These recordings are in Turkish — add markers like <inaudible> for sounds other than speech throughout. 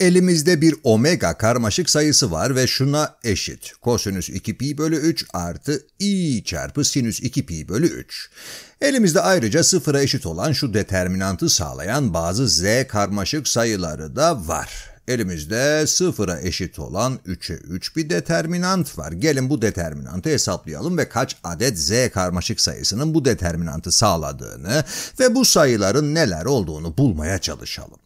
Elimizde bir omega karmaşık sayısı var ve şuna eşit. Kosinüs 2 pi bölü 3 artı i çarpı sinüs 2 pi bölü 3. Elimizde ayrıca sıfıra eşit olan şu determinantı sağlayan bazı z karmaşık sayıları da var. Elimizde sıfıra eşit olan 3'e 3 bir determinant var. Gelin bu determinantı hesaplayalım ve kaç adet z karmaşık sayısının bu determinantı sağladığını ve bu sayıların neler olduğunu bulmaya çalışalım.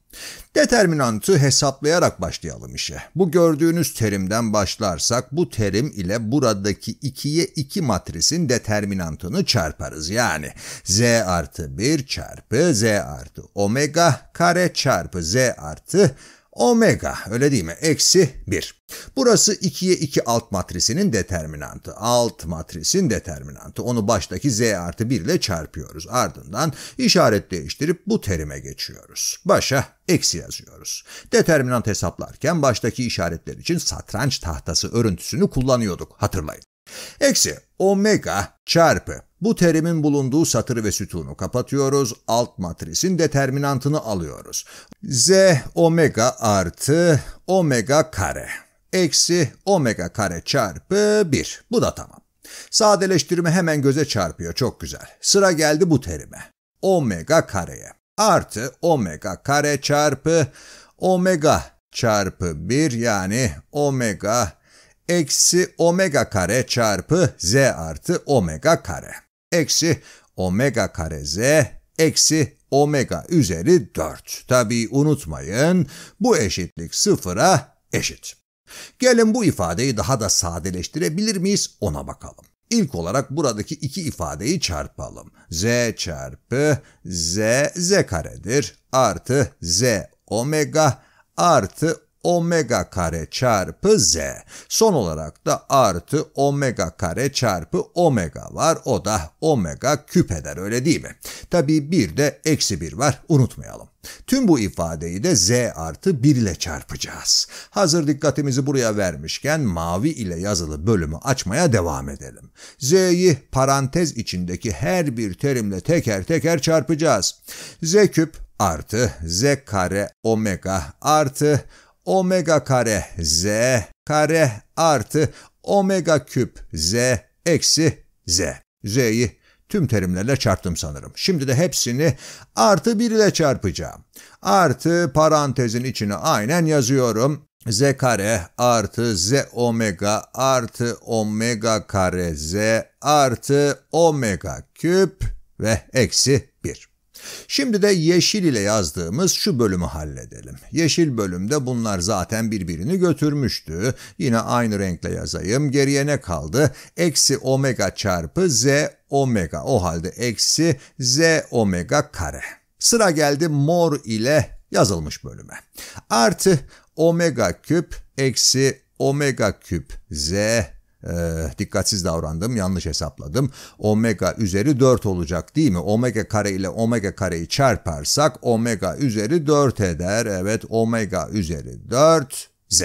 Determinantı hesaplayarak başlayalım işe. Bu gördüğünüz terimden başlarsak bu terim ile buradaki 2'ye 2 matrisin determinantını çarparız. Yani z artı 1 çarpı z artı omega kare çarpı z artı Omega öyle değil mi? Eksi 1. Burası 2'ye 2 alt matrisinin determinantı. Alt matrisin determinantı. Onu baştaki z artı 1 ile çarpıyoruz. Ardından işaret değiştirip bu terime geçiyoruz. Başa eksi yazıyoruz. Determinant hesaplarken baştaki işaretler için satranç tahtası örüntüsünü kullanıyorduk hatırlayın. Eksi omega çarpı bu terimin bulunduğu satır ve sütunu kapatıyoruz. Alt matrisin determinantını alıyoruz. Z omega artı omega kare eksi omega kare çarpı 1. Bu da tamam. Sadeleştirme hemen göze çarpıyor. Çok güzel. Sıra geldi bu terime. Omega kareye artı omega kare çarpı omega çarpı 1 yani omega eksi omega kare çarpı z artı omega kare eksi omega kare z eksi omega üzeri 4. Tabi unutmayın bu eşitlik sıfıra eşit. Gelin bu ifadeyi daha da sadeleştirebilir miyiz ona bakalım. İlk olarak buradaki iki ifadeyi çarpalım. z çarpı z z karedir artı z omega artı omega kare çarpı z. Son olarak da artı omega kare çarpı omega var. O da omega küp eder öyle değil mi? Tabii bir de eksi bir var unutmayalım. Tüm bu ifadeyi de z artı 1 ile çarpacağız. Hazır dikkatimizi buraya vermişken mavi ile yazılı bölümü açmaya devam edelim. z'yi parantez içindeki her bir terimle teker teker çarpacağız. z küp artı z kare omega artı omega kare z kare artı omega küp z eksi z. Z'yi tüm terimlerle çarptım sanırım. Şimdi de hepsini artı 1 ile çarpacağım. Artı parantezin içine aynen yazıyorum. z kare artı z omega artı omega kare z artı omega küp ve eksi Şimdi de yeşil ile yazdığımız şu bölümü halledelim. Yeşil bölümde bunlar zaten birbirini götürmüştü. Yine aynı renkle yazayım. Geriye ne kaldı? Eksi omega çarpı z omega. O halde eksi z omega kare. Sıra geldi mor ile yazılmış bölüme. Artı omega küp eksi omega küp z e, dikkatsiz davrandım, yanlış hesapladım. Omega üzeri 4 olacak değil mi? Omega kare ile omega kareyi çarparsak omega üzeri 4 eder. Evet omega üzeri 4 z.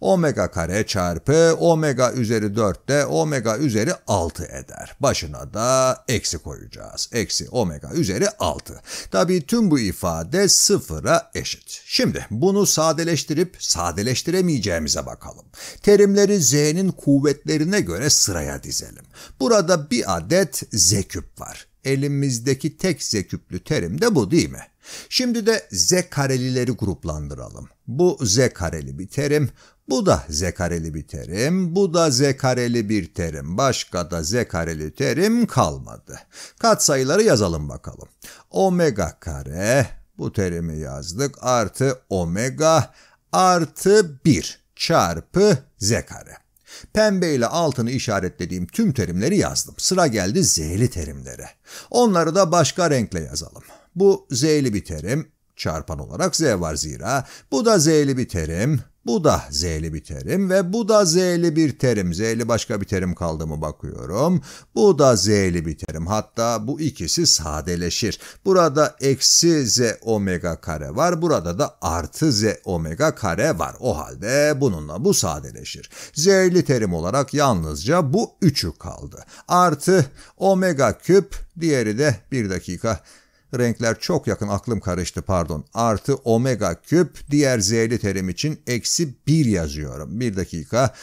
Omega kare çarpı omega üzeri 4 de omega üzeri 6 eder. Başına da eksi koyacağız. Eksi omega üzeri 6. Tabi tüm bu ifade sıfıra eşit. Şimdi bunu sadeleştirip sadeleştiremeyeceğimize bakalım. Terimleri z'nin kuvvetlerine göre sıraya dizelim. Burada bir adet z küp var. Elimizdeki tek z küplü terim de bu değil mi? Şimdi de z karelileri gruplandıralım. Bu z kareli bir terim, bu da z kareli bir terim, bu da z kareli bir terim. Başka da z kareli terim kalmadı. Katsayıları yazalım bakalım. Omega kare, bu terimi yazdık, artı omega artı 1 çarpı z kare. Pembe ile altını işaretlediğim tüm terimleri yazdım. Sıra geldi z'li terimlere. Onları da başka renkle yazalım. Bu z'li bir terim, çarpan olarak z var zira. Bu da z'li bir terim, bu da z'li bir terim ve bu da z'li bir terim. Z'li başka bir terim kaldı mı bakıyorum. Bu da z'li bir terim. Hatta bu ikisi sadeleşir. Burada eksi z omega kare var. Burada da artı z omega kare var. O halde bununla bu sadeleşir. Z'li terim olarak yalnızca bu üçü kaldı. Artı omega küp diğeri de bir dakika Renkler çok yakın aklım karıştı pardon. Artı omega küp diğer z'li terim için eksi 1 yazıyorum. Bir dakika.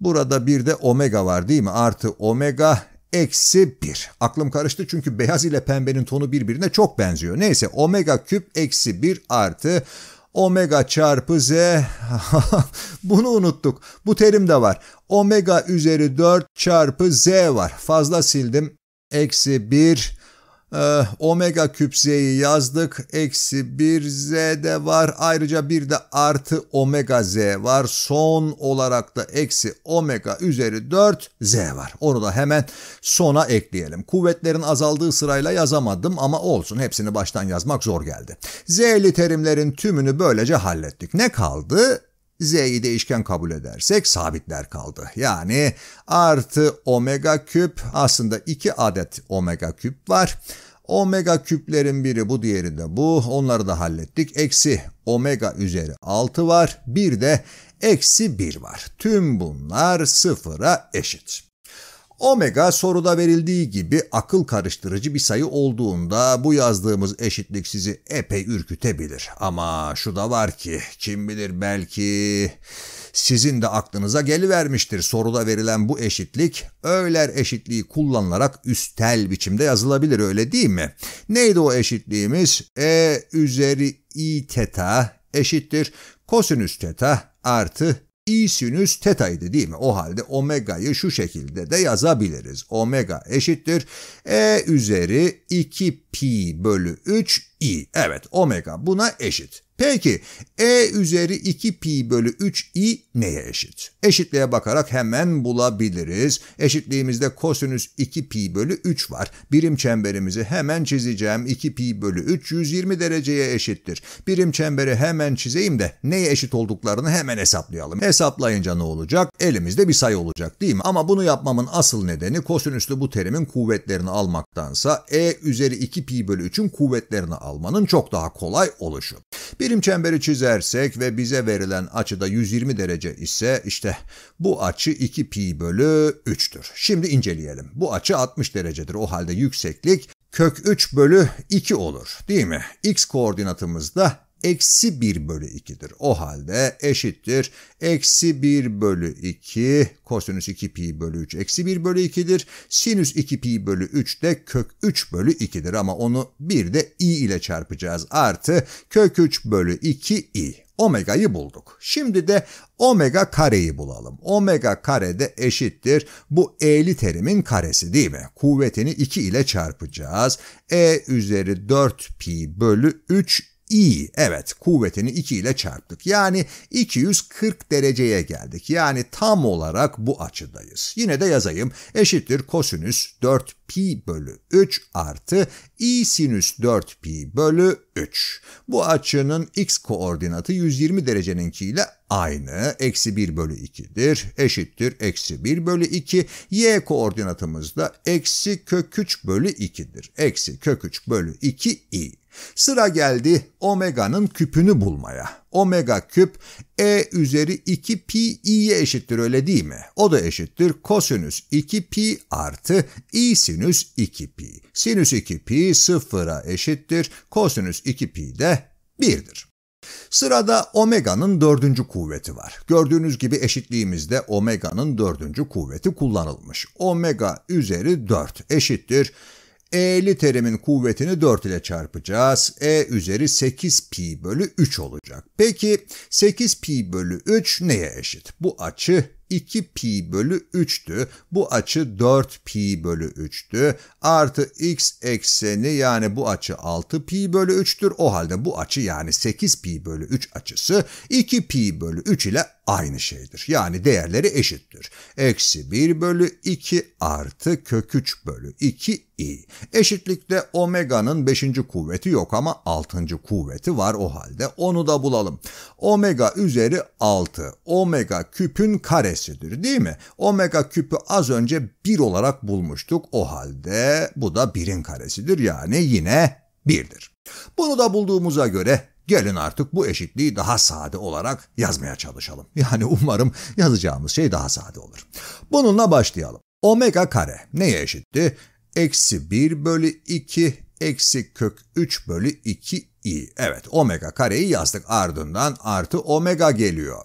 Burada bir de omega var değil mi? Artı omega eksi 1. Aklım karıştı çünkü beyaz ile pembenin tonu birbirine çok benziyor. Neyse omega küp eksi 1 artı omega çarpı z. <laughs> Bunu unuttuk. Bu terim de var. Omega üzeri 4 çarpı z var. Fazla sildim. Eksi 1 ee, omega küp z'yi yazdık. Eksi 1 z de var. Ayrıca bir de artı omega z var. Son olarak da eksi omega üzeri 4 z var. Onu da hemen sona ekleyelim. Kuvvetlerin azaldığı sırayla yazamadım ama olsun. Hepsini baştan yazmak zor geldi. Z'li terimlerin tümünü böylece hallettik. Ne kaldı? Z'yi değişken kabul edersek sabitler kaldı. Yani artı omega küp aslında 2 adet omega küp var. Omega küplerin biri bu diğeri de bu. Onları da hallettik. Eksi omega üzeri 6 var. Bir de eksi 1 var. Tüm bunlar sıfıra eşit. Omega soruda verildiği gibi akıl karıştırıcı bir sayı olduğunda bu yazdığımız eşitlik sizi epey ürkütebilir. Ama şu da var ki kim bilir belki sizin de aklınıza gelivermiştir soruda verilen bu eşitlik öğler eşitliği kullanılarak üstel biçimde yazılabilir öyle değil mi? Neydi o eşitliğimiz? E üzeri i teta eşittir kosinüs teta artı i sinüs teta'ydı değil mi? O halde omega'yı şu şekilde de yazabiliriz. Omega eşittir e üzeri 2 pi bölü 3 i. Evet omega buna eşit. Peki e üzeri 2 pi bölü 3 i neye eşit? Eşitliğe bakarak hemen bulabiliriz. Eşitliğimizde kosinüs 2 pi bölü 3 var. Birim çemberimizi hemen çizeceğim. 2 pi bölü 3 120 dereceye eşittir. Birim çemberi hemen çizeyim de neye eşit olduklarını hemen hesaplayalım. Hesaplayınca ne olacak? Elimizde bir sayı olacak değil mi? Ama bunu yapmamın asıl nedeni kosinüslü bu terimin kuvvetlerini almaktansa e üzeri 2 pi bölü 3'ün kuvvetlerini almanın çok daha kolay oluşu. Birim çemberi çizersek ve bize verilen açıda 120 derece ise işte bu açı 2 pi bölü 3'tür. Şimdi inceleyelim. Bu açı 60 derecedir. O halde yükseklik kök 3 bölü 2 olur değil mi? X koordinatımız da eksi 1 bölü 2'dir. O halde eşittir. Eksi 1 bölü 2 kosinüs 2 pi bölü 3 eksi 1 bölü 2'dir. Sinüs 2 pi bölü 3 de kök 3 bölü 2'dir ama onu bir de i ile çarpacağız. Artı kök 3 bölü 2 i. Omega'yı bulduk. Şimdi de omega kareyi bulalım. Omega kare de eşittir. Bu e'li terimin karesi değil mi? Kuvvetini 2 ile çarpacağız. e üzeri 4 pi bölü 3 İyi, evet kuvvetini 2 ile çarptık. Yani 240 dereceye geldik. Yani tam olarak bu açıdayız. Yine de yazayım. Eşittir kosinüs 4 pi bölü 3 artı i sinüs 4 pi bölü 3. Bu açının x koordinatı 120 dereceninkiyle aynı. Eksi 1 bölü 2'dir. Eşittir eksi 1 bölü 2. Y koordinatımız da eksi kök 3 bölü 2'dir. Eksi kök 3 bölü 2 i. Sıra geldi omega'nın küpünü bulmaya. Omega küp e üzeri 2 pi i'ye eşittir öyle değil mi? O da eşittir kosinüs 2 pi artı i sinüs 2 pi. Sinüs 2 pi sıfıra eşittir. Kosinüs 2 pi de 1'dir. Sırada omega'nın dördüncü kuvveti var. Gördüğünüz gibi eşitliğimizde omega'nın dördüncü kuvveti kullanılmış. Omega üzeri 4 eşittir E'li terimin kuvvetini 4 ile çarpacağız. E üzeri 8 pi bölü 3 olacak. Peki 8 pi bölü 3 neye eşit? Bu açı 2 pi bölü 3'tü. Bu açı 4 pi bölü 3'tü. Artı x ekseni yani bu açı 6 pi bölü 3'tür. O halde bu açı yani 8 pi bölü 3 açısı 2 pi bölü 3 ile aynı şeydir. Yani değerleri eşittir. Eksi 1 bölü 2 artı kök 3 bölü 2 i. Eşitlikte omega'nın 5. kuvveti yok ama 6. kuvveti var o halde. Onu da bulalım. Omega üzeri 6. Omega küpün karesidir değil mi? Omega küpü az önce 1 olarak bulmuştuk. O halde bu da 1'in karesidir yani yine 1'dir. Bunu da bulduğumuza göre Gelin artık bu eşitliği daha sade olarak yazmaya çalışalım. <laughs> Yani umarım yazacağımız şey daha sade olur. Bununla başlayalım. Omega kare neye eşitti? eksi 1 bölü 2 eksi kök 3 bölü 2 i. Evet omega kareyi yazdık ardından artı omega geliyor.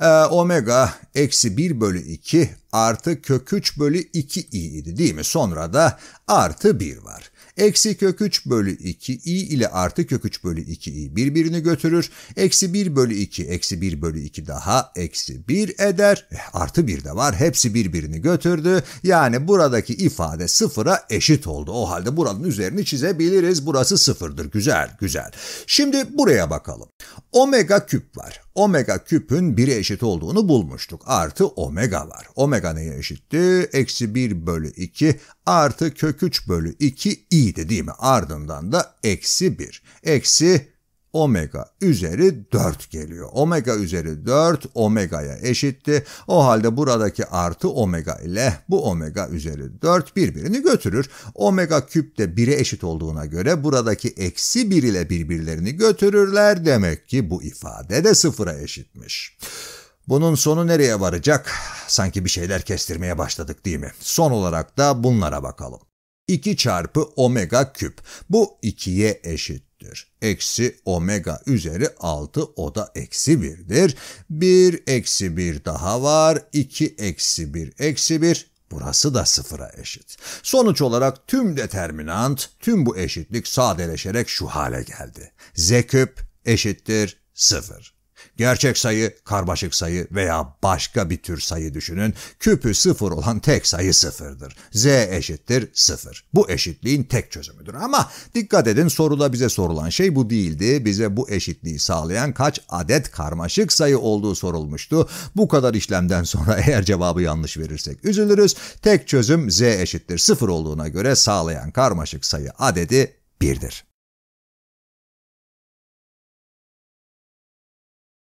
Ee, omega eksi 1 bölü 2 artı kök 3 bölü 2 i idi değil mi? Sonra da artı 1 var. Eksi kök 3 bölü 2i ile artı kök 3 bölü 2i birbirini götürür. Eksi 1 bölü 2 eksi 1 bölü 2 daha eksi 1 eder. E, artı 1 de var. Hepsi birbirini götürdü. Yani buradaki ifade sıfıra eşit oldu. O halde buranın üzerini çizebiliriz. Burası sıfırdır. Güzel güzel. Şimdi buraya bakalım. Omega küp var omega küpün 1'e eşit olduğunu bulmuştuk. Artı omega var. Omega neye eşitti? Eksi 1 bölü 2 artı kök 3 bölü 2 i'di değil mi? Ardından da eksi 1. Eksi omega üzeri 4 geliyor. Omega üzeri 4 omega'ya eşitti. O halde buradaki artı omega ile bu omega üzeri 4 birbirini götürür. Omega küp de 1'e eşit olduğuna göre buradaki eksi 1 ile birbirlerini götürürler. Demek ki bu ifade de sıfıra eşitmiş. Bunun sonu nereye varacak? Sanki bir şeyler kestirmeye başladık değil mi? Son olarak da bunlara bakalım. 2 çarpı omega küp. Bu 2'ye eşit küçüktür. Eksi omega üzeri 6 o da eksi 1'dir. 1 eksi 1 daha var. 2 eksi 1 eksi 1 Burası da sıfıra eşit. Sonuç olarak tüm determinant, tüm bu eşitlik sadeleşerek şu hale geldi. Z küp eşittir sıfır. Gerçek sayı, karmaşık sayı veya başka bir tür sayı düşünün. Küpü sıfır olan tek sayı sıfırdır. Z eşittir sıfır. Bu eşitliğin tek çözümüdür. Ama dikkat edin soruda bize sorulan şey bu değildi. Bize bu eşitliği sağlayan kaç adet karmaşık sayı olduğu sorulmuştu. Bu kadar işlemden sonra <laughs> eğer cevabı yanlış verirsek üzülürüz. Tek çözüm Z eşittir sıfır olduğuna göre sağlayan karmaşık sayı adedi birdir.